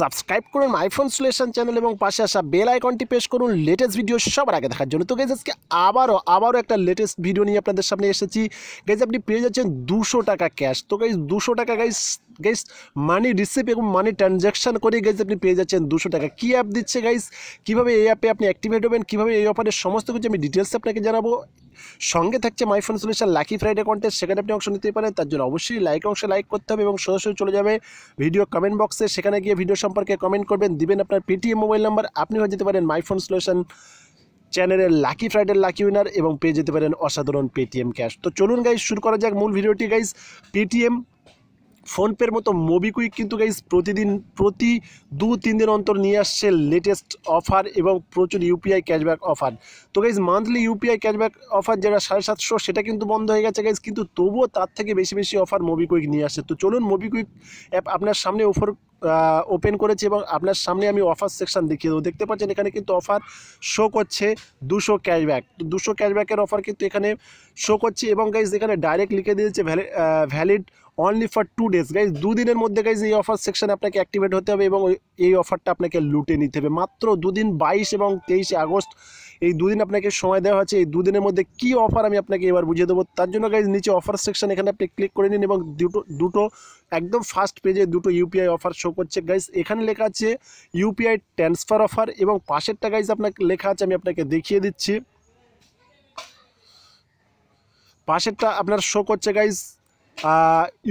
subscribe করুন iPhone solution channel এবং পাশে আসা বেল আইকনটি প্রেস করুন লেটেস্ট ভিডিও সবার আগে দেখার জন্য তো গেজ আজকে আবারও আবারও একটা লেটেস্ট ভিডিও নিয়ে আপনাদের সামনে এসেছি গেজ আপনি পেয়ে যাচ্ছেন দুশো টাকা ক্যাশ তো গাইজ দুশো টাকা গাইজ গাইজ মানি রিসিভ এবং মানি ট্রানজ্যাকশান করে গাইজ আপনি পেয়ে যাচ্ছেন দুশো টাকা কী অ্যাপ দিচ্ছে গাইজ কীভাবে এই অ্যাপে আপনি অ্যাক্টিভেট হবেন কীভাবে এই অফারের সমস্ত কিছু আমি ডিটেলস আপনাকে জানাবো সঙ্গে থাকছে my phone solution lucky Friday contest সেখানে আপনি অংশ নিতে পারেন তার জন্য অবশ্যই লাইক অংশে লাইক করতে হবে এবং সরাসরি চলে যাবে ভিডিও কমেন্ট বক্সে সেখানে গিয়ে ভিডিও সম্পর্কে কমেন্ট করবেন দিবেন আপনার পেটিএম মোবাইল নাম্বার আপনি হয়ে যেতে পারেন মাইফোন সলিউশন চ্যানেলের লাকি ফ্রাইডের লাকি উইনার এবং পেয়ে যেতে পারেন অসাধারণ পেটিএম ক্যাশ তো চলুন গাইজ শুরু করা যাক মূল ভিডিওটি গাইজ পেটিএম ফোনপের মতো মোবিকুইক কিন্তু গাইজ প্রতিদিন প্রতি দু তিন দিন অন্তর নিয়ে আসছে লেটেস্ট অফার এবং প্রচুর ইউপিআই ক্যাশব্যাক অফার তো guys monthly UPI cashback offer যেটা সাড়ে সাতশো সেটা কিন্তু বন্ধ হয়ে গেছে গাইজ কিন্তু তবুও তার থেকে বেশি বেশি অফার মোবিকুইক নিয়ে আসছে তো চলুন মোবিকুইক অ্যাপ আপনার সামনে অফার ওপেন করেছি এবং আপনার সামনে আমি অফার সেকশন দেখিয়ে দেবো দেখতে পাচ্ছেন এখানে কিন্তু অফার শো করছে দুশো ক্যাশব্যাক তো দুশো ক্যাশব্যাকের অফার কিন্তু এখানে শো করছে এবং গাইজ এখানে ডাইরেক্ট লিখে দিয়েছে valid only for two days guys দুদিনের মধ্যে গাইজ এই অফার সেকশানে আপনাকে অ্যাক্টিভেট হতে হবে এবং এই অফারটা আপনাকে লুটে নিতে হবে মাত্র দুদিন বাইশ এবং তেইশে আগস্ট এই দুদিন আপনাকে সময় দেওয়া হয়েছে এই দুদিনের মধ্যে কি অফার আমি আপনাকে এবার বুঝিয়ে দেবো তার জন্য গাইজ নিচে অফার সেকশান এখানে আপনি ক্লিক করে নিন এবং দুটো দুটো একদম ফার্স্ট পেজে দুটো ইউপিআই অফার শো করছে গাইজ এখানে লেখা আছে ইউপিআই ট্রান্সফার অফার এবং পাশেরটা গাইজ আপনাকে লেখা আছে আমি আপনাকে দেখিয়ে দিচ্ছি পাশেরটা আপনার শো করছে গাইজ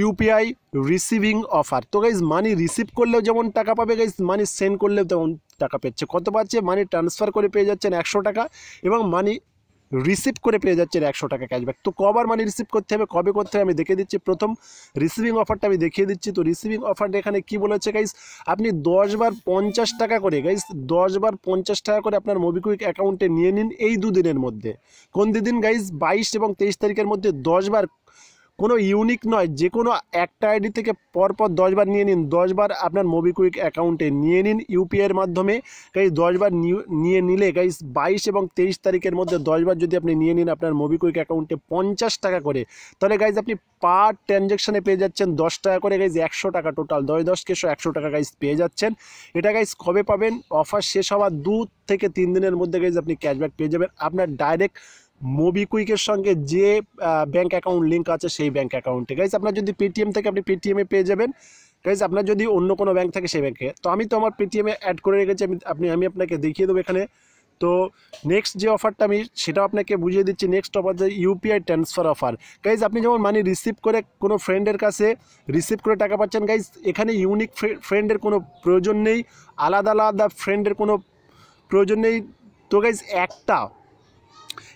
ইউপিআই রিসিভিং অফার তো গাইজ মানি রিসিভ করলেও যেমন টাকা পাবে গাইজ মানি সেন্ড করলেও তেমন টাকা পেচ্ছে কত পাচ্ছে মানি ট্রান্সফার করে পেয়ে যাচ্ছেন একশো টাকা এবং মানি রিসিভ করে পেয়ে যাচ্ছেন একশো টাকা ক্যাশব্যাক তো কবার মানি রিসিভ করতে হবে কবে করতে হবে আমি দেখিয়ে দিচ্ছি প্রথম রিসিভিং অফারটা আমি দেখিয়ে দিচ্ছি তো রিসিভিং অফারটা এখানে কি বলেছে গাইস আপনি দশবার পঞ্চাশ টাকা করে গাইস দশবার পঞ্চাশ টাকা করে আপনার মোবিকুইক অ্যাকাউন্টে নিয়ে নিন এই দুদিনের মধ্যে কোন দুদিন গাইস বাইশ এবং তেইশ তারিখের মধ্যে দশবার কোনো ইউনিক নয় যে কোনো একটা আইডি থেকে পরপর দশবার নিয়ে নিন দশবার আপনার মোবিকুইক অ্যাকাউন্টে নিয়ে নিন ইউপিআইয়ের মাধ্যমে গাইজ দশবার নিয়ে নিলে কাজ বাইশ এবং তেইশ তারিখের মধ্যে দশবার যদি আপনি নিয়ে নিন আপনার মোবিকুইক অ্যাকাউন্টে পঞ্চাশ টাকা করে তাহলে গাইজ আপনি পার ট্রানজ্যাকশানে পেয়ে যাচ্ছেন দশ টাকা করে গাইজ একশো টাকা টোটাল দশ দশ কেশো একশো টাকা গাইজ পেয়ে যাচ্ছেন এটা গাইজ কবে পাবেন অফার শেষ হওয়ার দু থেকে তিন দিনের মধ্যে গাইজ আপনি ক্যাশব্যাক পেয়ে যাবেন আপনার ডাইরেক্ট মোবিকুইকের সঙ্গে যে ব্যাঙ্ক অ্যাকাউন্ট লিঙ্ক আছে সেই ব্যাঙ্ক অ্যাকাউন্টে গাইজ আপনার যদি পেটিএম থেকে আপনি পেটিএমে পেয়ে যাবেন গাইজ আপনার যদি অন্য কোনো ব্যাঙ্ক থাকে সেই ব্যাঙ্কে তো আমি তো আমার পেটিএমে অ্যাড করে রেখেছি আমি আপনি আমি আপনাকে দেখিয়ে দেবো এখানে তো নেক্সট যে অফারটা আমি সেটা আপনাকে বুঝিয়ে দিচ্ছি নেক্সট অফার যে ইউপিআই ট্রান্সফার অফার গাইজ আপনি যেমন মানি রিসিভ করে কোনো ফ্রেন্ডের কাছে রিসিভ করে টাকা পাচ্ছেন গাইজ এখানে ইউনিক ফ্রেন্ডের কোনো প্রয়োজন নেই আলাদা আলাদা ফ্রেন্ডের কোনো প্রয়োজন নেই তো গাইজ একটা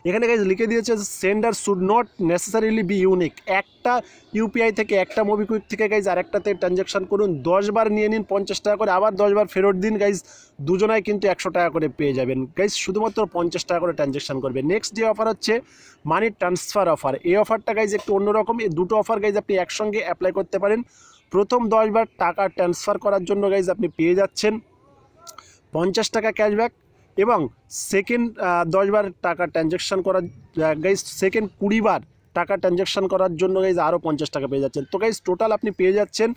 এখানে গাইজ লিখে দিয়েছে sender should not necessarily be unique একটা ইউপিআই থেকে একটা মোবিকুইক থেকে গাইজ আর একটাতে ট্রানজ্যাকশান করুন দশবার নিয়ে নিন পঞ্চাশ টাকা করে আবার দশবার ফেরত দিন গাইজ দুজনায় কিন্তু একশো টাকা করে পেয়ে যাবেন গাইজ শুধুমাত্র পঞ্চাশ টাকা করে ট্রানজ্যাকশান করবে নেক্সট যে অফার হচ্ছে মানি ট্রান্সফার অফার এই অফারটা গাইজ একটু অন্যরকম এই দুটো অফার গাইজ আপনি একসঙ্গে অ্যাপ্লাই করতে পারেন প্রথম দশবার টাকা ট্রান্সফার করার জন্য গাইজ আপনি পেয়ে যাচ্ছেন পঞ্চাশ টাকা ক্যাশব্যাক এবং সেকেন্ড দশবার টাকা ট্রানজ্যাকশান করার গাইজ সেকেন্ড কুড়িবার টাকা ট্রানজ্যাকশান করার জন্য গাইজ আরও পঞ্চাশ টাকা পেয়ে যাচ্ছেন তো গাইজ টোটাল আপনি পেয়ে যাচ্ছেন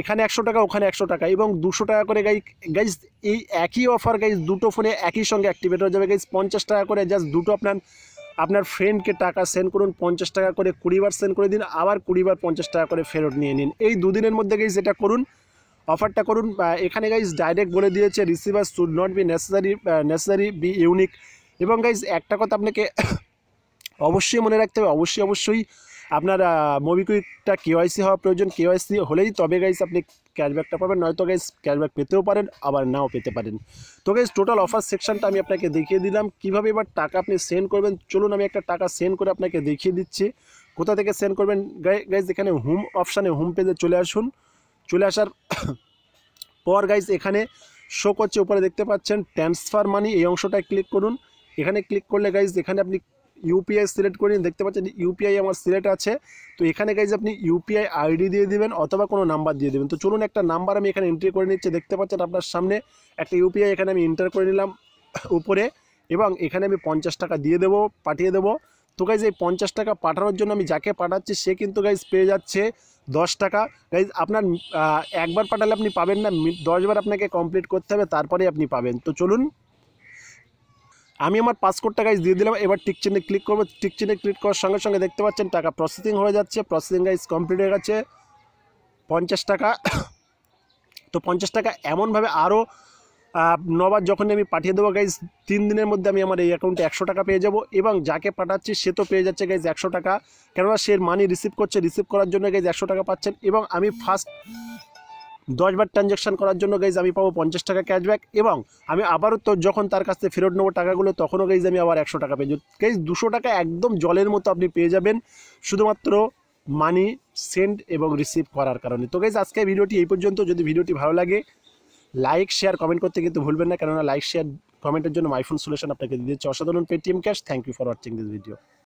এখানে একশো টাকা ওখানে একশো টাকা এবং দুশো টাকা করে গাই গাইজ এই একই অফার গাইজ দুটো ফোনে একই সঙ্গে অ্যাক্টিভেট হয়ে যাবে গাইজ পঞ্চাশ টাকা করে জাস্ট দুটো আপনার আপনার ফ্রেন্ডকে টাকা সেন্ড করুন পঞ্চাশ টাকা করে কুড়িবার সেন্ড করে দিন আবার কুড়িবার পঞ্চাশ টাকা করে ফেরত নিয়ে নিন এই দুদিনের মধ্যে গাইজ এটা করুন অফারটা করুন এখানে গাইজ ডাইরেক্ট বলে দিয়েছে receiver should not be necessary necessary be unique এবং গাইজ একটা কথা আপনাকে অবশ্যই মনে রাখতে হবে অবশ্যই অবশ্যই আপনার মোবিকুইকটা কেওয়াইসি হওয়া প্রয়োজন কেওয়াইসি হলেই তবে গাইজ আপনি ক্যাশব্যাকটা পাবেন নয়তো গাইজ ক্যাশব্যাক পেতেও পারেন আবার নাও পেতে পারেন তো গাইজ টোটাল অফার সেকশনটা আমি আপনাকে দেখিয়ে দিলাম কিভাবে এবার টাকা আপনি সেন্ড করবেন চলুন আমি একটা টাকা সেন্ড করে আপনাকে দেখিয়ে দিচ্ছি কোথা থেকে সেন্ড করবেন গাইজ এখানে হোম অপশানে হোম পেজে চলে আসুন চলে আসার পর গাইজ এখানে শো করছে উপরে দেখতে পাচ্ছেন ট্রান্সফার মানি এই অংশটায় ক্লিক করুন এখানে ক্লিক করলে গাইজ এখানে আপনি ইউপিআই সিলেক্ট করে দেখতে পাচ্ছেন ইউপিআই আমার সিলেক্ট আছে তো এখানে গাইজ আপনি ইউপিআই আইডি দিয়ে দেবেন অথবা কোনো নাম্বার দিয়ে দেবেন তো চলুন একটা নাম্বার আমি এখানে এন্ট্রি করে নিচ্ছি দেখতে পাচ্ছেন আপনার সামনে একটা ইউপিআই এখানে আমি এন্টার করে নিলাম উপরে এবং এখানে আমি পঞ্চাশ টাকা দিয়ে দেবো পাঠিয়ে দেবো তো গাইজ এই পঞ্চাশ টাকা পাঠানোর জন্য আমি যাকে পাঠাচ্ছি সে কিন্তু গাইজ পেয়ে যাচ্ছে দশ টাকা গাইজ আপনার একবার পাঠালে আপনি পাবেন না দশবার আপনাকে কমপ্লিট করতে হবে তারপরে আপনি পাবেন তো চলুন আমি আমার পাসপোর্ট টাকা দিয়ে দিলাম এবার টিক চিহ্নে ক্লিক করবো টিক চিহ্নে ক্লিক করার সঙ্গে সঙ্গে দেখতে পাচ্ছেন টাকা প্রসেসিং হয়ে যাচ্ছে প্রসেসিং গাইজ কমপ্লিট হয়ে গেছে পঞ্চাশ টাকা তো পঞ্চাশ টাকা এমনভাবে আরও নবার যখনই আমি পাঠিয়ে দেবো গাইজ তিন দিনের মধ্যে আমি আমার এই অ্যাকাউন্টে একশো টাকা পেয়ে যাব এবং যাকে পাঠাচ্ছি সে তো পেয়ে যাচ্ছে গাইজ একশো টাকা কেননা সে মানি রিসিভ করছে রিসিভ করার জন্য গাইজ একশো টাকা পাচ্ছেন এবং আমি ফার্স্ট দশবার ট্রানজ্যাকশান করার জন্য গাইজ আমি পাবো পঞ্চাশ টাকা ক্যাশব্যাক এবং আমি আবারও তো যখন তার কাছ থেকে ফেরত নেবো টাকাগুলো তখনও গাইজ আমি আবার একশো টাকা পেয়ে যাব গাইজ দুশো টাকা একদম জলের মতো আপনি পেয়ে যাবেন শুধুমাত্র মানি সেন্ড এবং রিসিভ করার কারণে তো গাইজ আজকে ভিডিওটি এই পর্যন্ত যদি ভিডিওটি ভালো লাগে লাইক শেয়ার কমেন্ট করতে কিন্তু ভুলবেন না কেননা লাইক শেয়ার কমেন্টের জন্য মাইফোন সলিউশন আপনাকে দিয়ে দিচ্ছে অসাধারণ Paytm cash thank you for watching this video